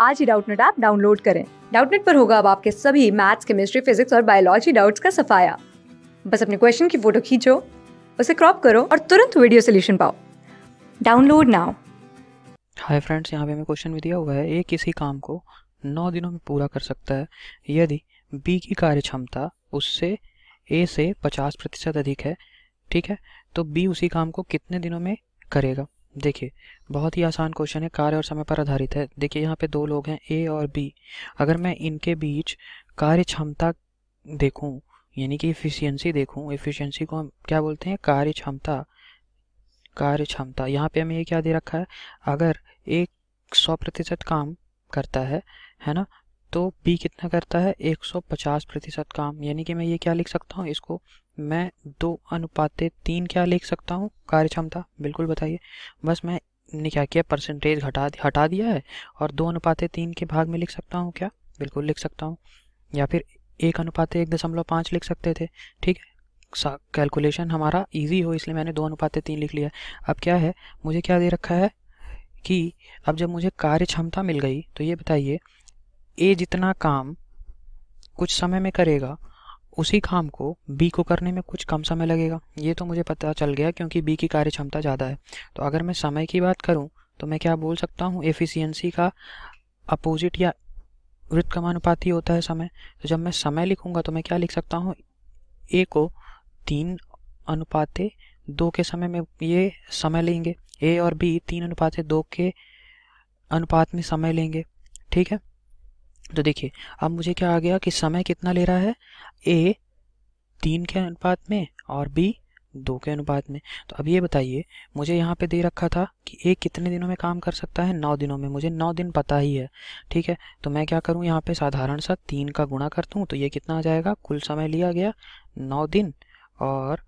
आज ही Doubtnut app download करें डाउटनेट पर होगा अब आपके सभी मैथ्स केमिस्ट्री फिजिक्स और बायोलॉजी डाउट्स का सफाया बस अपने क्वेश्चन की फोटो खींचो उसे क्रॉप करो और तुरंत वीडियो सोल्यूशन पाओ डाउनलोड नाउ हाय फ्रेंड्स यहाँ पे हमें क्वेश्चन भी दिया हुआ है ये किसी काम को नौ दिनों में पूरा कर सकता है यदि बी की कार्य क्षमता उससे ए से पचास प्रतिशत अधिक है ठीक है तो बी उसी काम को कितने दिनों में करेगा देखिए बहुत ही आसान क्वेश्चन है कार्य और समय पर आधारित है देखिए यहाँ पे दो लोग हैं ए और बी अगर मैं इनके बीच कार्य क्षमता देखूँ यानी कि इफ़िशियंसी देखूँ इफ़िशियंसी को हम क्या बोलते हैं कार्य क्षमता कार्य क्षमता यहाँ पे हमें ये क्या दे रखा है अगर एक सौ प्रतिशत काम करता है है ना तो P कितना करता है 150 प्रतिशत काम यानी कि मैं ये क्या लिख सकता हूँ इसको मैं दो अनुपाते तीन क्या लिख सकता हूँ कार्य क्षमता बिल्कुल बताइए बस मैं ने क्या किया परसेंटेज हटा हटा दिया है और दो अनुपाते तीन के भाग में लिख सकता हूँ क्या बिल्कुल लिख सकता हूँ या फिर एक अनुपात एक दशमलव पाँच लिख सकते थे ठीक है कैलकुलेशन हमारा इजी हो इसलिए मैंने दो अनुपाते तीन लिख लिया अब क्या है मुझे क्या दे रखा है कि अब जब मुझे कार्य क्षमता मिल गई तो ये बताइए ए जितना काम कुछ समय में करेगा उसी काम को बी को करने में कुछ कम समय लगेगा ये तो मुझे पता चल गया क्योंकि बी की कार्य क्षमता ज़्यादा है तो अगर मैं समय की बात करूँ तो मैं क्या बोल सकता हूँ एफिशिएंसी का अपोजिट या वृत्त कमानुपाती होता है समय तो जब मैं समय लिखूंगा तो मैं क्या लिख सकता हूँ ए को तीन अनुपाते दो के समय में ये समय लेंगे ए और बी तीन अनुपात दो के अनुपात में समय लेंगे ठीक है तो देखिए अब मुझे क्या आ गया कि समय कितना ले रहा है ए तीन के अनुपात में और बी दो के अनुपात में तो अब ये बताइए मुझे यहाँ पे दे रखा था कि ए कितने दिनों में काम कर सकता है नौ दिनों में मुझे नौ दिन पता ही है ठीक है तो मैं क्या करूँ यहाँ पे साधारण सा तीन का गुणा कर दूँ तो ये कितना आ जाएगा कुल समय लिया गया नौ दिन और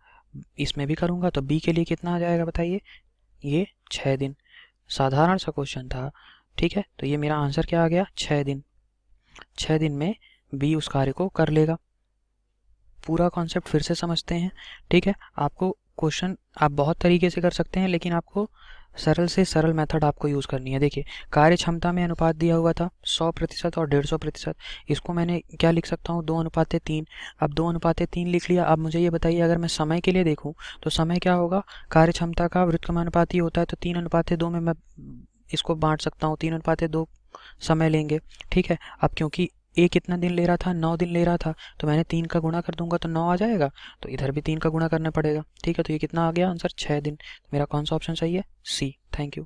इसमें भी करूँगा तो बी के लिए कितना आ जाएगा बताइए ये छः दिन साधारण सा क्वेश्चन था ठीक है तो ये मेरा आंसर क्या आ गया छः दिन छः दिन में बी उस कार्य को कर लेगा पूरा कॉन्सेप्ट फिर से समझते हैं ठीक है आपको क्वेश्चन आप बहुत तरीके से कर सकते हैं लेकिन आपको सरल से सरल मेथड आपको यूज़ करनी है देखिए कार्य क्षमता में अनुपात दिया हुआ था 100 प्रतिशत और 150 प्रतिशत इसको मैंने क्या लिख सकता हूँ दो अनुपातें तीन अब दो अनुपातें तीन लिख लिया अब मुझे ये बताइए अगर मैं समय के लिए देखूँ तो समय क्या होगा कार्य क्षमता का वृत्तकमानुपात ही होता है तो तीन अनुपातें दो में मैं इसको बांट सकता हूँ तीन अनुपातें दो समय लेंगे ठीक है अब क्योंकि ए कितना दिन ले रहा था नौ दिन ले रहा था तो मैंने तीन का गुणा कर दूंगा तो नौ आ जाएगा तो इधर भी तीन का गुणा करना पड़ेगा ठीक है तो ये कितना आ गया आंसर छः दिन मेरा कौन सा ऑप्शन सही है C thank you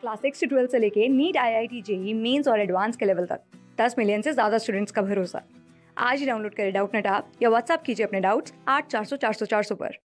class six twelfth से लेके NEET I I T JEE Mains और एडवांस के लेवल तक दस मिलियन से ज़्यादा स्टूडेंट्स का भरोसा आज ही डाउनलोड करें डाउट नेट आप या व्हाट्सअप कीजिए अपने डाउट्स आठ चार सौ चार सौ चार सौ पर